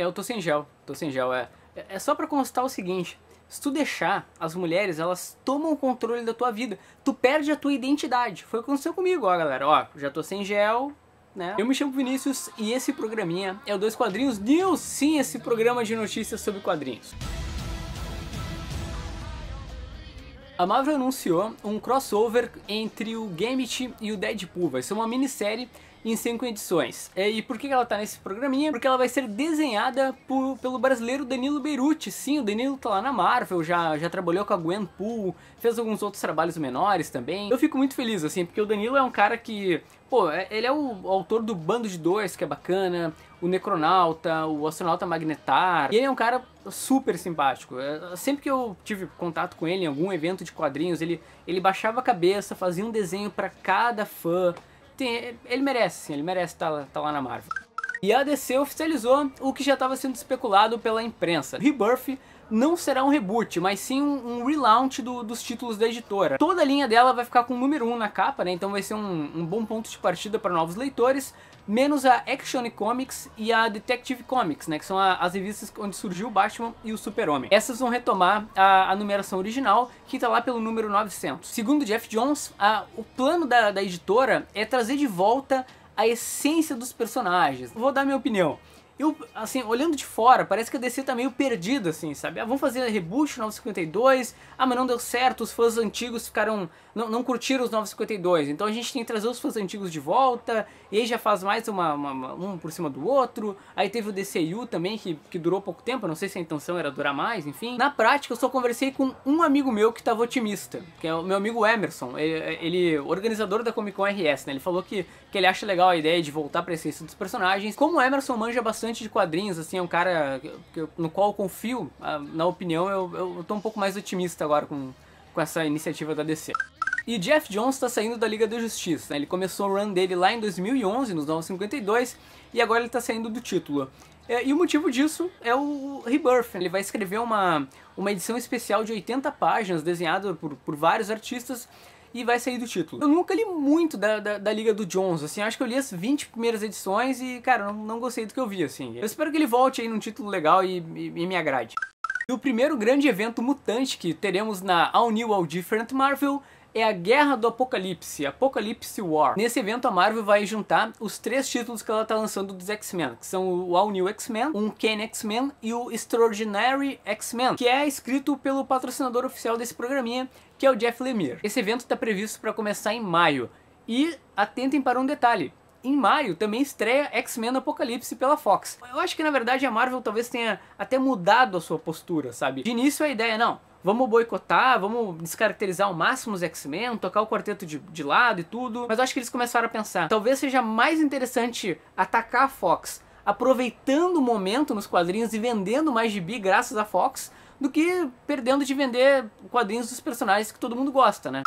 É, eu tô sem gel, tô sem gel, é. É, é só para constar o seguinte, se tu deixar, as mulheres, elas tomam o controle da tua vida. Tu perde a tua identidade. Foi o que aconteceu comigo, ó, galera. Ó, já tô sem gel, né? Eu me chamo Vinícius e esse programinha é o Dois Quadrinhos News, sim, esse programa de notícias sobre quadrinhos. A Marvel anunciou um crossover entre o Gambit e o Deadpool. Vai ser uma minissérie em cinco edições. É, e por que ela está nesse programinha? Porque ela vai ser desenhada por, pelo brasileiro Danilo Beirute. Sim, o Danilo está lá na Marvel, já, já trabalhou com a Gwenpool, fez alguns outros trabalhos menores também. Eu fico muito feliz, assim, porque o Danilo é um cara que... Pô, é, ele é o autor do Bando de Dois, que é bacana, o Necronauta, o Astronauta Magnetar. E ele é um cara super simpático. É, sempre que eu tive contato com ele em algum evento de quadrinhos, ele, ele baixava a cabeça, fazia um desenho para cada fã, tem, ele merece, sim, ele merece estar tá, tá lá na Marvel. E a DC oficializou o que já estava sendo especulado pela imprensa. Rebirth não será um reboot, mas sim um, um relaunch do, dos títulos da editora. Toda a linha dela vai ficar com o número 1 um na capa, né? Então vai ser um, um bom ponto de partida para novos leitores, menos a Action Comics e a Detective Comics, né? Que são a, as revistas onde surgiu o Batman e o Super-Homem. Essas vão retomar a, a numeração original, que está lá pelo número 900. Segundo Jeff Jones, a, o plano da, da editora é trazer de volta a essência dos personagens. Vou dar minha opinião eu, assim, olhando de fora, parece que a DC tá meio perdida, assim, sabe? Ah, vamos fazer reboot 952, ah, mas não deu certo, os fãs antigos ficaram. Não, não curtiram os 952, então a gente tem que trazer os fãs antigos de volta, e aí já faz mais uma, uma, um por cima do outro. Aí teve o DCU também, que, que durou pouco tempo, não sei se a intenção era durar mais, enfim. Na prática, eu só conversei com um amigo meu que tava otimista, que é o meu amigo Emerson, ele, ele organizador da Comic Con RS, né? Ele falou que, que ele acha legal a ideia de voltar pra essência dos personagens. Como o Emerson manja bastante de quadrinhos, assim, é um cara que, no qual eu confio, ah, na opinião, eu, eu tô um pouco mais otimista agora com, com essa iniciativa da DC. E Jeff Jones está saindo da Liga da Justiça, né? ele começou o run dele lá em 2011, nos 52 e agora ele está saindo do título. É, e o motivo disso é o Rebirth. Né? Ele vai escrever uma, uma edição especial de 80 páginas, desenhada por, por vários artistas, e vai sair do título. Eu nunca li muito da, da, da Liga do Jones, assim, acho que eu li as 20 primeiras edições e, cara, não, não gostei do que eu vi, assim. Eu espero que ele volte aí num título legal e, e, e me agrade. E o primeiro grande evento mutante que teremos na All New All Different Marvel é a Guerra do Apocalipse, Apocalipse War. Nesse evento a Marvel vai juntar os três títulos que ela está lançando dos X-Men, que são o All New X-Men, o Ken X-Men e o Extraordinary X-Men, que é escrito pelo patrocinador oficial desse programinha, que é o Jeff Lemire. Esse evento está previsto para começar em maio. E atentem para um detalhe, em maio também estreia X-Men Apocalipse pela Fox. Eu acho que na verdade a Marvel talvez tenha até mudado a sua postura, sabe? De início a ideia é, não, vamos boicotar, vamos descaracterizar ao máximo os X-Men, tocar o quarteto de, de lado e tudo, mas eu acho que eles começaram a pensar, talvez seja mais interessante atacar a Fox aproveitando o momento nos quadrinhos e vendendo mais gibi graças à Fox do que perdendo de vender quadrinhos dos personagens que todo mundo gosta, né?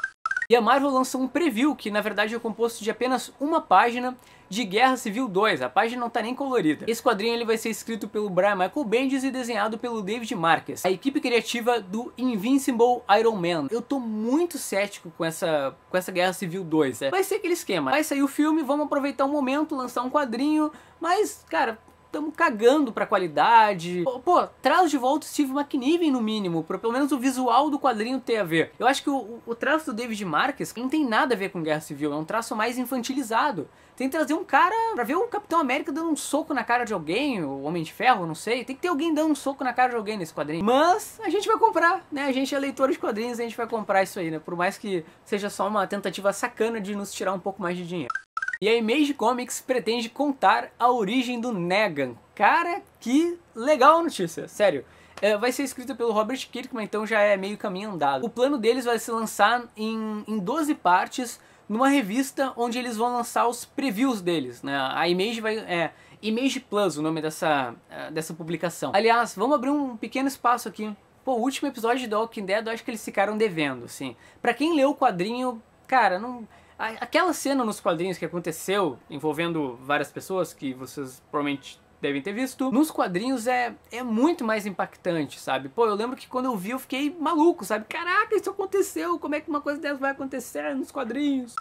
E a Marvel lançou um preview que na verdade é composto de apenas uma página de Guerra Civil 2, a página não tá nem colorida. Esse quadrinho ele vai ser escrito pelo Brian Michael Bendis e desenhado pelo David Marques, a equipe criativa do Invincible Iron Man. Eu tô muito cético com essa, com essa Guerra Civil 2, é. vai ser aquele esquema, vai sair o filme, vamos aproveitar o um momento, lançar um quadrinho, mas, cara, estamos cagando pra qualidade. Pô, traz de volta o Steve McNiven no mínimo, pra pelo menos o visual do quadrinho ter a ver. Eu acho que o, o traço do David Marques não tem nada a ver com Guerra Civil, é um traço mais infantilizado. Tem que trazer um cara pra ver o Capitão América dando um soco na cara de alguém, o Homem de Ferro, não sei. Tem que ter alguém dando um soco na cara de alguém nesse quadrinho. Mas a gente vai comprar, né? A gente é leitor de quadrinhos, a gente vai comprar isso aí, né? Por mais que seja só uma tentativa sacana de nos tirar um pouco mais de dinheiro. E a Image Comics pretende contar a origem do Negan. Cara, que legal a notícia, sério. É, vai ser escrita pelo Robert Kirkman, então já é meio caminho andado. O plano deles vai se lançar em, em 12 partes, numa revista onde eles vão lançar os previews deles, né? A Image vai... É, Image Plus, o nome dessa, é, dessa publicação. Aliás, vamos abrir um pequeno espaço aqui. Pô, o último episódio de The Walking Dead, eu acho que eles ficaram devendo, assim. Pra quem leu o quadrinho, cara, não... Aquela cena nos quadrinhos que aconteceu, envolvendo várias pessoas que vocês provavelmente devem ter visto, nos quadrinhos é, é muito mais impactante, sabe? Pô, eu lembro que quando eu vi eu fiquei maluco, sabe? Caraca, isso aconteceu, como é que uma coisa dessa vai acontecer nos quadrinhos?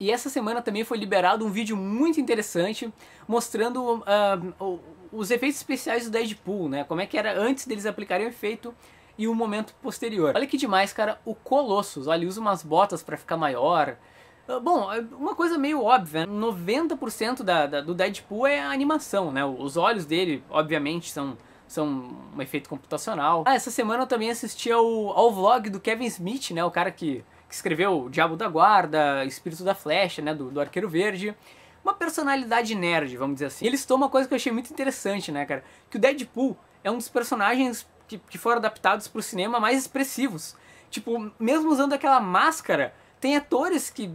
E essa semana também foi liberado um vídeo muito interessante mostrando uh, os efeitos especiais do Deadpool, né? Como é que era antes deles aplicarem o efeito e o momento posterior. Olha que demais, cara, o Colossus, olha, ele usa umas botas para ficar maior, ah, bom, é uma coisa meio óbvia, 90% né? da, da, do Deadpool é a animação, né? Os olhos dele, obviamente, são, são um efeito computacional. Ah, essa semana eu também assisti ao, ao vlog do Kevin Smith, né? O cara que, que escreveu Diabo da Guarda, Espírito da Flecha, né? Do, do Arqueiro Verde. Uma personalidade nerd, vamos dizer assim. Ele citou uma coisa que eu achei muito interessante, né, cara? Que o Deadpool é um dos personagens que, que foram adaptados para o cinema mais expressivos. Tipo, mesmo usando aquela máscara tem atores que,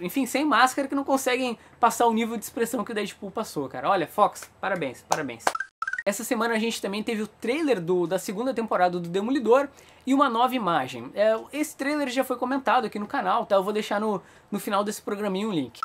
enfim, sem máscara, que não conseguem passar o nível de expressão que o Deadpool passou, cara. Olha, Fox, parabéns, parabéns. Essa semana a gente também teve o trailer do, da segunda temporada do Demolidor e uma nova imagem. É, esse trailer já foi comentado aqui no canal, tá? Eu vou deixar no, no final desse programinho um link.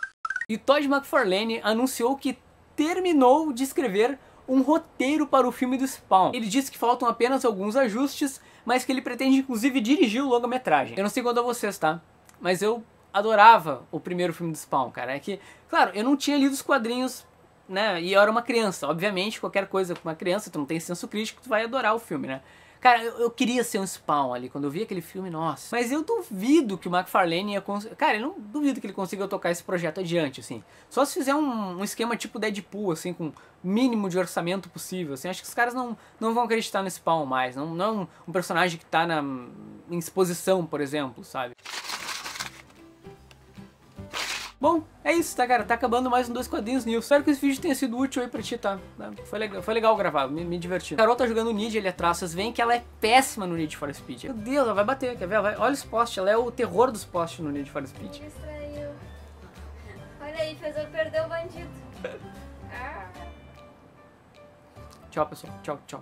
E Todd McFarlane anunciou que terminou de escrever um roteiro para o filme do Spawn. Ele disse que faltam apenas alguns ajustes, mas que ele pretende inclusive dirigir o longa-metragem. Eu não sei quanto a vocês, tá? mas eu adorava o primeiro filme do Spawn, cara. É que, claro, eu não tinha lido os quadrinhos, né? E eu era uma criança. Obviamente, qualquer coisa com uma criança, tu não tem senso crítico, tu vai adorar o filme, né? Cara, eu, eu, queria ser um Spawn ali, quando eu vi aquele filme, nossa. Mas eu duvido que o McFarlane ia conseguir... Cara, eu não duvido que ele consiga tocar esse projeto adiante, assim. Só se fizer um, um esquema tipo Deadpool, assim, com mínimo de orçamento possível, assim. Acho que os caras não, não vão acreditar no Spawn mais. Não, não é um, um personagem que tá na, em exposição, por exemplo, sabe? Bom, é isso, tá, cara? Tá acabando mais um Dois Quadrinhos News. Espero que esse vídeo tenha sido útil aí pra ti, tá? Né? Foi legal, foi legal gravar, me, me diverti. A Carol tá jogando Nid, ele atrás, Vocês veem que ela é péssima no Need for Speed. Meu Deus, ela vai bater, quer ver? vai... Olha os posts, ela é o terror dos posts no Need for Speed. Me distraiu. Olha aí, fez eu perder o bandido. Ah. Tchau, pessoal. Tchau, tchau.